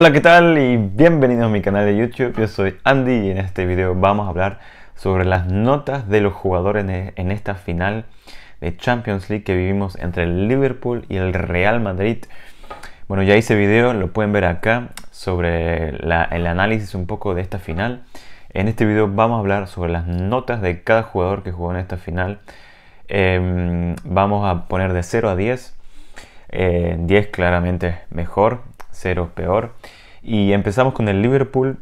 Hola, ¿qué tal? Y bienvenidos a mi canal de YouTube. Yo soy Andy y en este video vamos a hablar sobre las notas de los jugadores en esta final de Champions League que vivimos entre el Liverpool y el Real Madrid. Bueno, ya hice video, lo pueden ver acá, sobre el análisis un poco de esta final. En este video vamos a hablar sobre las notas de cada jugador que jugó en esta final. Em, vamos a poner de 0 a 10. 10 eh, claramente mejor, cero peor. Y empezamos con el Liverpool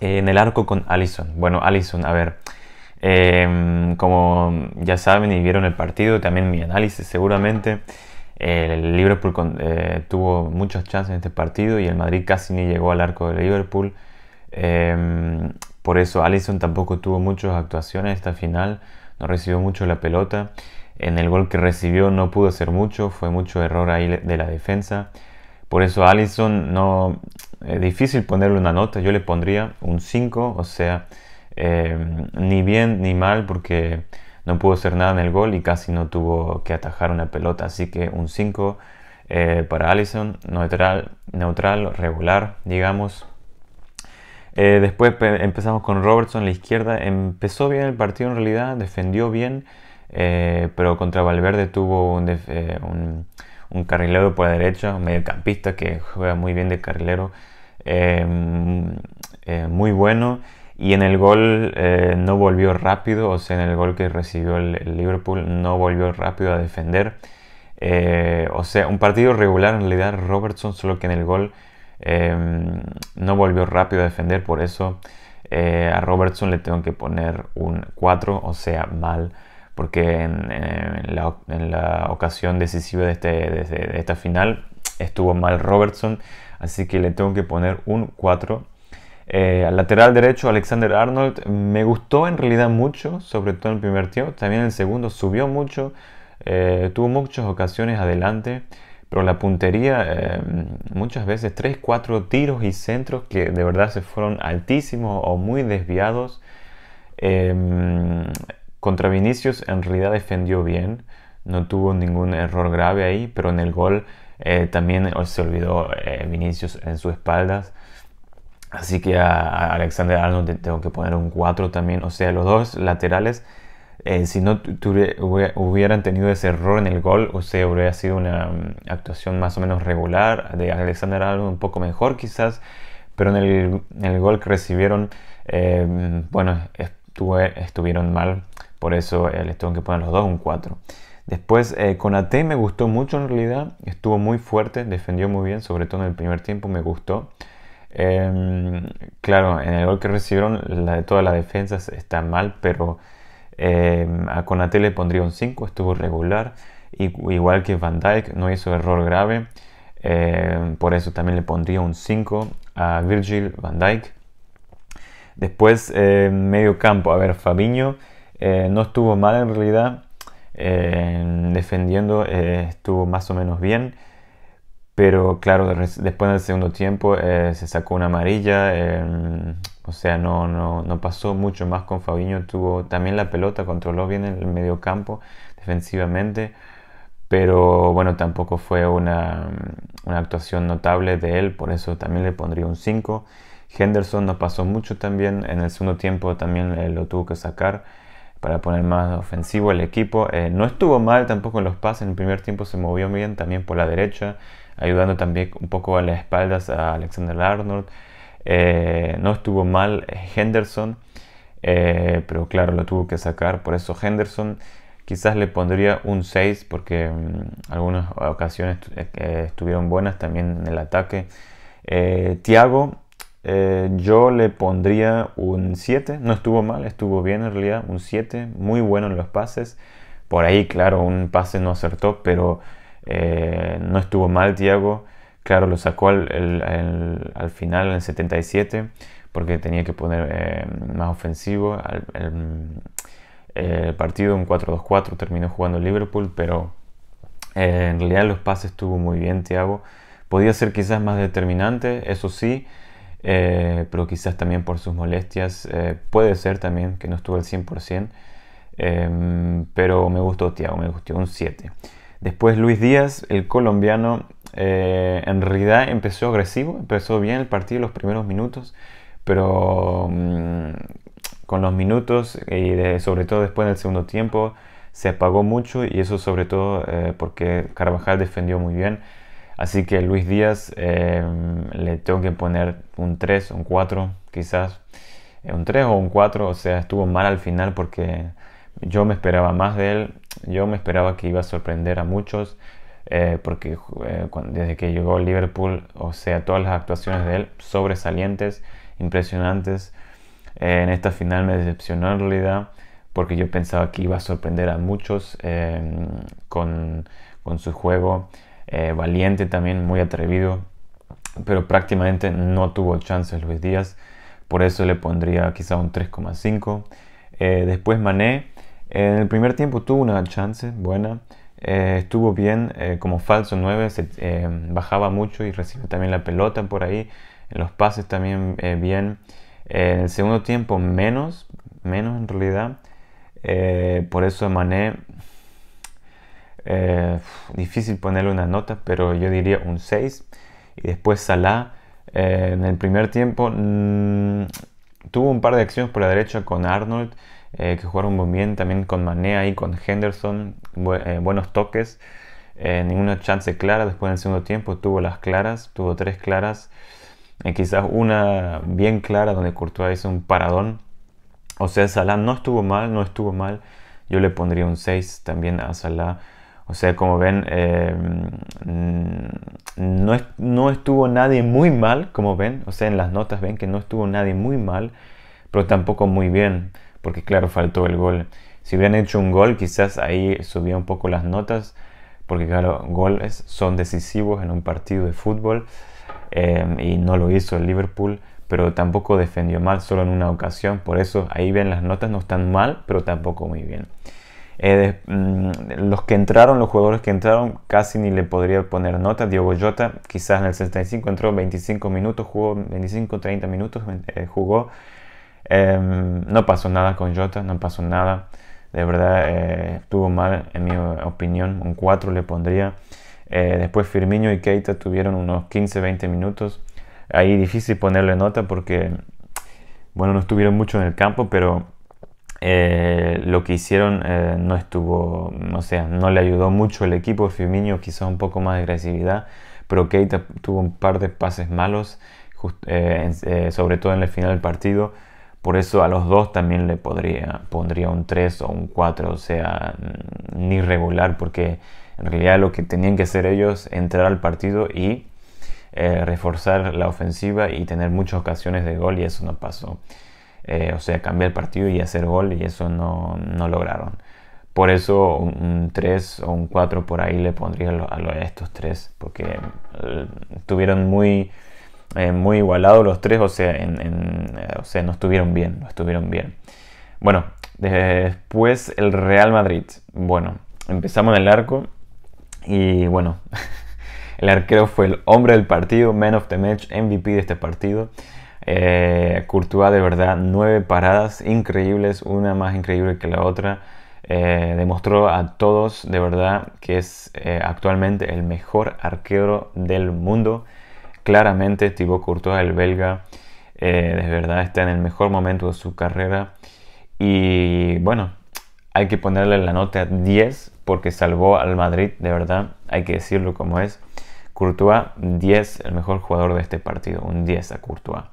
eh, en el arco con Allison. Bueno, Allison, a ver, em, como ya saben y vieron el partido, también mi análisis seguramente, el Liverpool eh, tuvo muchas chances en este partido y el Madrid casi ni llegó al arco del Liverpool. Em, por eso Allison tampoco tuvo muchas actuaciones en esta final, no recibió mucho la pelota. En el gol que recibió no pudo hacer mucho, fue mucho error ahí de la defensa. Por eso Allison no... Es eh, difícil ponerle una nota, yo le pondría un 5, o sea, eh, ni bien ni mal porque no pudo hacer nada en el gol y casi no tuvo que atajar una pelota, así que un 5 eh, para Allison, neutral, neutral, regular, digamos. después empezamos con Robertson, la izquierda, empezó bien el partido en realidad, defendió bien, pero contra Valverde tuvo un un carrilero por la derecha, un mediocampista que juega muy bien de carrilero, eh, eh, muy bueno. Y en el gol eh, no volvió rápido, o sea, en el gol que recibió el, el Liverpool no volvió rápido a defender. o sea, un partido regular en realidad Robertson, solo que en el gol no volvió rápido a defender, por eso a Robertson le tengo que poner un 4, o sea, mal porque en, la, ocasión decisiva de, este, de, esta final estuvo mal Robertson, así que le tengo que poner un 4. Eh, al lateral derecho, Alexander Arnold me gustó en realidad mucho, sobre todo en el primer tiempo. También en el segundo subió mucho, eh, tuvo muchas ocasiones adelante, pero la puntería, eh, muchas veces 3, 4 tiros y centros que de verdad se fueron altísimos o muy desviados. Contra Vinicius en realidad defendió bien, no tuvo ningún error grave ahí, pero en el gol eh, también eh, se olvidó eh, Vinicius en sus espaldas. Así que a Alexander Arnold tengo que poner un 4 también. O sea, los dos laterales, si no hubieran tenido ese error en el gol, o sea, hubiera sido una mm, actuación más o menos regular de Alexander Arnold, un poco mejor quizás. Pero en el, gol que recibieron, mm, bueno, estuvieron mal. Por eso el eh, tengo que ponen los dos un 4. Después, eh, me gustó mucho en realidad. Estuvo muy fuerte, defendió muy bien, sobre todo en el primer tiempo me gustó. Em, claro, en el gol que recibieron, la de todas las defensas está mal, pero em, a Conate le pondría un 5, estuvo regular. igual que Van Dyke, no hizo error grave. Em, por eso también le pondría un 5 a Virgil Van Dyke. Después, medio campo, a ver, Fabiño. Eh, no estuvo mal en realidad. Eh, defendiendo eh, estuvo más o menos bien. Pero claro, después del segundo tiempo se sacó una amarilla. o sea, no, pasó mucho más con Fabiño. Tuvo también la pelota, controló bien el medio campo defensivamente. Pero bueno, tampoco fue una, actuación notable de él. Por eso también le pondría un 5. Henderson no pasó mucho también, en el segundo tiempo también lo tuvo que sacar para poner más ofensivo el equipo. Eh, no estuvo mal tampoco en los pases, en el primer tiempo se movió bien también por la derecha, ayudando también un poco a las espaldas a Alexander Arnold. Eh, no estuvo mal eh, Henderson, pero claro, lo tuvo que sacar. Por eso Henderson quizás le pondría un 6 porque mm, algunas ocasiones estuvieron buenas también en el ataque. Thiago eh, yo le pondría un 7. No estuvo mal, estuvo bien en realidad. Un 7. Muy bueno en los pases. Por ahí, claro, un pase no acertó, pero eh, no estuvo mal Thiago. Claro, lo sacó al, final, en el 77, porque tenía que poner eh, más ofensivo. El, partido, un 4-2-4, terminó jugando Liverpool, pero en realidad los pases estuvo muy bien Thiago. Podía ser quizás más determinante, eso sí. Eh, pero quizás también por sus molestias. Eh, puede ser también que no estuvo al 100%, em, pero me gustó Thiago, me gustó un 7. Después Luis Díaz, el colombiano, eh, en realidad empezó agresivo, empezó bien el partido los primeros minutos, pero mm, con los minutos y sobre todo después del segundo tiempo se apagó mucho y eso sobre todo porque Carvajal defendió muy bien Así que Luis Díaz eh, le tengo que poner un 3, un 4 quizás. Eh, un 3 o un 4, o sea, estuvo mal al final porque yo me esperaba más de él. Yo me esperaba que iba a sorprender a muchos. Eh, porque desde que llegó Liverpool, o sea, todas las actuaciones de él sobresalientes, impresionantes. en esta final me decepcionó en realidad porque yo pensaba que iba a sorprender a muchos con, con su juego. Eh, valiente también, muy atrevido, pero prácticamente no tuvo chances Luis Díaz, por eso le pondría quizá un 3,5. Eh, después Mané, en el primer tiempo tuvo una chance buena, eh, estuvo bien como falso 9, bajaba mucho y recibió también la pelota por ahí, en los pases también bien. en el segundo tiempo menos, menos en realidad, por eso Mané eh, difícil ponerle una nota, pero yo diría un 6. Y después Salah, eh, en el primer tiempo, mm, tuvo un par de acciones por la derecha con Arnold, eh, que jugaron muy bien, también con Manea y con Henderson, buenos toques. ninguna chance clara después en el segundo tiempo, tuvo las claras, tuvo tres claras. quizás una bien clara donde Courtois hizo un paradón. O sea, Salah no estuvo mal, no estuvo mal. Yo le pondría un 6 también a Salah. O sea, como ven, eh, no, estuvo nadie muy mal, como ven. O sea, en las notas ven que no estuvo nadie muy mal, pero tampoco muy bien, porque claro, faltó el gol. Si hubieran hecho un gol, quizás ahí subía un poco las notas, porque claro, goles son decisivos en un partido de fútbol eh, y no lo hizo el Liverpool, pero tampoco defendió mal, solo en una ocasión. Por eso ahí ven las notas, no están mal, pero tampoco muy bien. Eh, mm, los que entraron, los jugadores que entraron, casi ni le podría poner nota. Diego Jota, quizás en el 65 entró 25 minutos, jugó 25, 30 minutos, eh, jugó. Em, no pasó nada con Jota, no pasó nada. De verdad eh, estuvo mal, en mi opinión. Un 4 le pondría. después Firmino y Keita tuvieron unos 15, 20 minutos. Ahí difícil ponerle nota porque, bueno, no estuvieron mucho en el campo, pero eh, lo que hicieron eh, no estuvo, o sea, no le ayudó mucho el equipo. Firmino quizás un poco más de agresividad, pero Keita tuvo un par de pases malos, eh, sobre todo en el final del partido. Por eso a los dos también le podría, pondría un 3 o un 4, o sea, mm, ni regular, porque en realidad lo que tenían que hacer ellos entrar al partido y reforzar la ofensiva y tener muchas ocasiones de gol, y eso no pasó. Eh, o sea, cambiar el partido y hacer gol, y eso no, lograron. Por eso un 3 o un 4 por ahí le pondría a, estos tres, porque estuvieron eh, muy, eh, muy igualados los tres, o sea, o sea, no estuvieron bien, no estuvieron bien. Bueno, después el Real Madrid. Bueno, empezamos en el arco y bueno, el arquero fue el hombre del partido, man of the match, MVP de este partido. Eh, Courtois, de verdad, nueve paradas increíbles, una más increíble que la otra. Eh, demostró a todos, de verdad, que es eh, actualmente el mejor arquero del mundo. Claramente, Thibaut Courtois, el belga, eh, de verdad está en el mejor momento de su carrera. Y bueno, hay que ponerle la nota 10 porque salvó al Madrid, de verdad, hay que decirlo como es. Courtois, 10, el mejor jugador de este partido, un 10 a Courtois.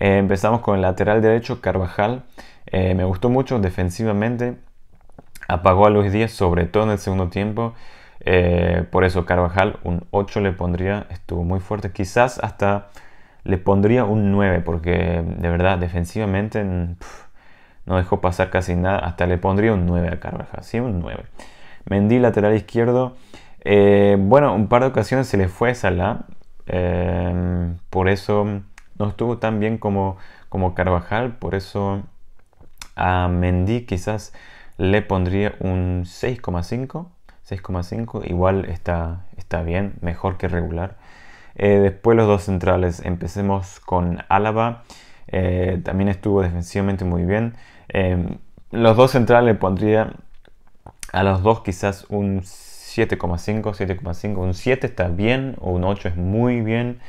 Eh, empezamos con el lateral derecho, Carvajal. Eh, me gustó mucho defensivamente. Apagó a Luis Díaz, sobre todo en el segundo tiempo. Eh, por eso Carvajal un 8 le pondría, estuvo muy fuerte. Quizás hasta le pondría un 9 porque de verdad defensivamente mm, no dejó pasar casi nada. Hasta le pondría un 9 a Carvajal, sí, un 9. Mendy lateral izquierdo. bueno, un par de ocasiones se le fue Salah. la por eso no estuvo tan bien como, como Carvajal, por eso a Mendy quizás le pondría un 6,5. 6,5 igual está, está bien, mejor que regular. Eh, después los dos centrales, empecemos con Álava, eh, también estuvo defensivamente muy bien. Eh, los dos centrales le pondría a los dos quizás un 7,5, 7,5, un 7 está bien, o un 8 es muy bien.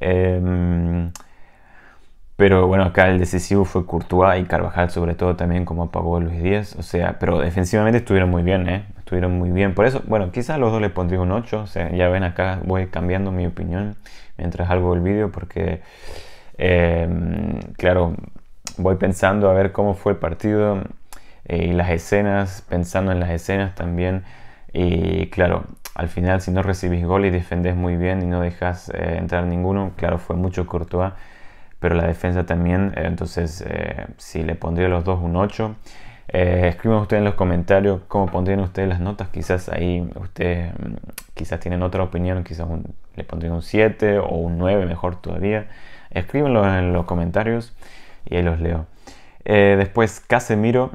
Em, pero bueno, acá el decisivo fue Courtois y Carvajal, sobre todo también como apagó Luis Díaz. O sea, pero defensivamente estuvieron muy bien, ¿eh? Estuvieron muy bien. Por eso, bueno, quizás los dos le pondría un 8. O sea, ya ven acá, voy cambiando mi opinión mientras hago el vídeo porque, em, claro, voy pensando a ver cómo fue el partido eh, y las escenas, pensando en las escenas también. Y claro, al final, si no recibís gol y defendés muy bien y no dejas eh, entrar ninguno, claro, fue mucho Courtois, pero la defensa también, eh, entonces eh, si le pondría los dos un 8. escriban ustedes en los comentarios cómo pondrían ustedes las notas, quizás ahí ustedes mm, quizás tienen otra opinión, quizás le pondrían un 7 o un 9 mejor todavía. Escríbanlo en los comentarios y ahí los leo. después Casemiro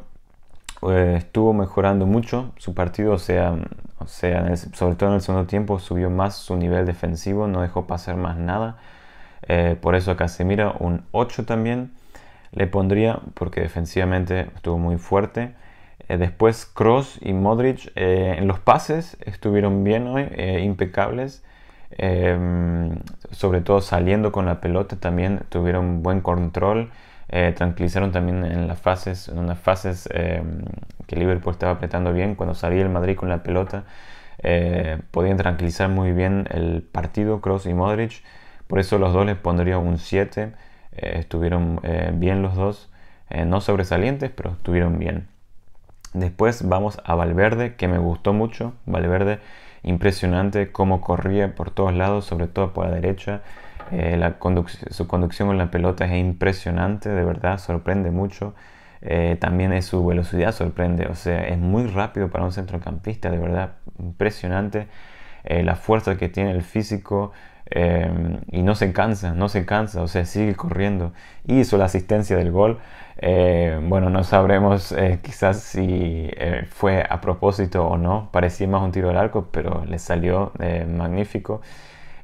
estuvo mejorando mucho su partido, o sea, o sea, sobre todo en el segundo tiempo subió más su nivel defensivo, no dejó pasar más nada. Eh, por eso a Casemiro un 8 también le pondría, porque defensivamente estuvo muy fuerte. Eh, después Cross y Modric eh, en los pases estuvieron bien hoy, impecables. sobre todo saliendo con la pelota también tuvieron buen control eh, tranquilizaron también en las fases, en unas fases em, que Liverpool estaba apretando bien cuando salía el Madrid con la pelota. Eh, podían tranquilizar muy bien el partido, Cross y Modric. Por eso los dos les pondría un 7. Eh, estuvieron bien los dos. no sobresalientes, pero estuvieron bien. Después vamos a Valverde, que me gustó mucho. Valverde, impresionante cómo corría por todos lados, sobre todo por la derecha. Eh, su conducción con la pelota es impresionante, de verdad, sorprende mucho. Eh, también es su velocidad sorprende, o sea, es muy rápido para un centrocampista, de verdad, impresionante. Eh, la fuerza que tiene el físico y no se cansa, no se cansa, o sea, sigue corriendo. Hizo la asistencia del gol. bueno, no sabremos quizás si fue a propósito o no, parecía más un tiro al arco, pero le salió magnífico.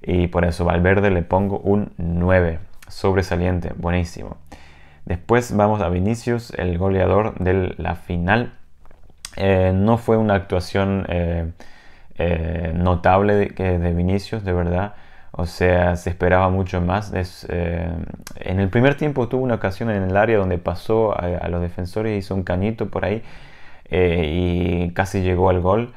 Y por eso Valverde le pongo un 9. Sobresaliente, buenísimo. Después vamos a Vinicius, el goleador de la final. Eh, no fue una actuación eh, eh, notable de, de, Vinicius, de verdad. O sea, se esperaba mucho más. en el primer tiempo tuvo una ocasión en el área donde pasó a, a los defensores, hizo un cañito por ahí y casi llegó al gol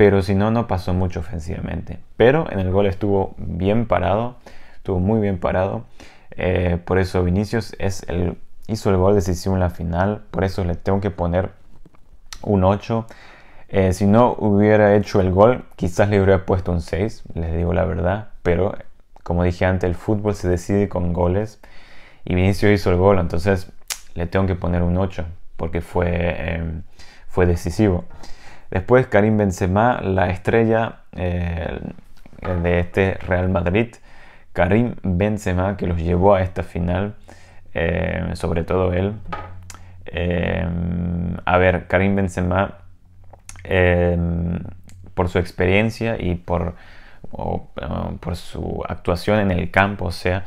pero si no, no pasó mucho ofensivamente. Pero en el gol estuvo bien parado, estuvo muy bien parado. Eh, por eso Vinicius es el, hizo el gol decisivo en la final, por eso le tengo que poner un 8. Eh, si no hubiera hecho el gol, quizás le hubiera puesto un 6, les digo la verdad, pero como dije antes, el fútbol se decide con goles y Vinicius hizo el gol, entonces le tengo que poner un 8 porque fue, eh, fue decisivo. Después Karim Benzema, la estrella eh, de este Real Madrid. Karim Benzema que los llevó a esta final, eh, sobre todo él. Eh, a ver, Karim Benzema, por su experiencia y por, su actuación en el campo, o sea,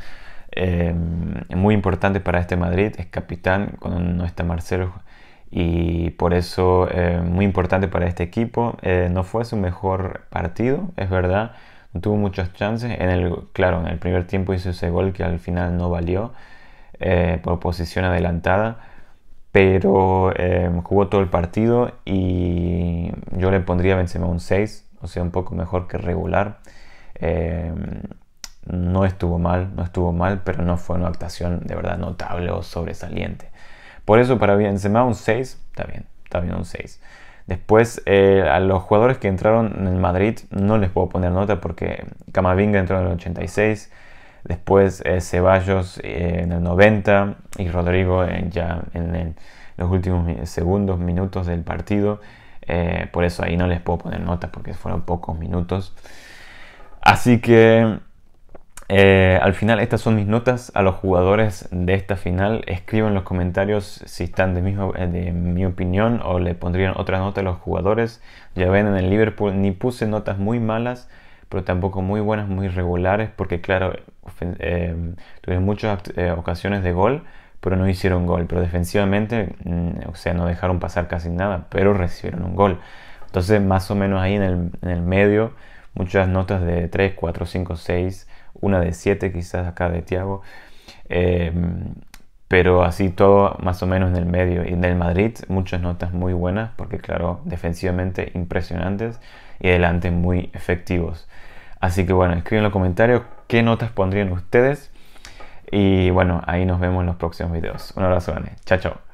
muy importante para este Madrid, es capitán con nuestra Marcelo y por eso eh, muy importante para este equipo. Eh, no fue su mejor partido, es verdad, no tuvo muchas chances. En el, claro, en el primer tiempo hizo ese gol que al final no valió eh, por posición adelantada, pero jugó todo el partido y yo le pondría a Benzema un 6, o sea, un poco mejor que regular. no estuvo mal, no estuvo mal, pero no fue una actuación de verdad notable o sobresaliente. Por eso para Benzema un 6, está bien, está bien un 6. Después, eh, a los jugadores que entraron en Madrid no les puedo poner nota porque Camavinga entró en el 86, después eh, Ceballos eh, en el 90 y Rodrigo ya en los últimos segundos, minutos del partido. por eso ahí no les puedo poner nota porque fueron pocos minutos. Así que eh, al final, estas son mis notas a los jugadores de esta final. Escriban en los comentarios si están de mi, eh, de mi opinión o le pondrían otra nota a los jugadores. Ya ven, en el Liverpool ni puse notas muy malas, pero tampoco muy buenas, muy regulares, porque claro, eh, tuvieron muchas ocasiones de gol, pero no hicieron gol. Pero defensivamente, mm, o sea, no dejaron pasar casi nada, pero recibieron un gol. Entonces, más o menos ahí en el, en el medio, muchas notas de 3, 4, 5, 6 una de siete quizás acá de Tiago. Em, pero así todo más o menos en el medio. Y en el Madrid muchas notas muy buenas, porque claro, defensivamente impresionantes y adelante muy efectivos. Así que bueno, escriben en los comentarios qué notas pondrían ustedes. Y bueno, ahí nos vemos en los próximos videos. Un abrazo Chao, chao.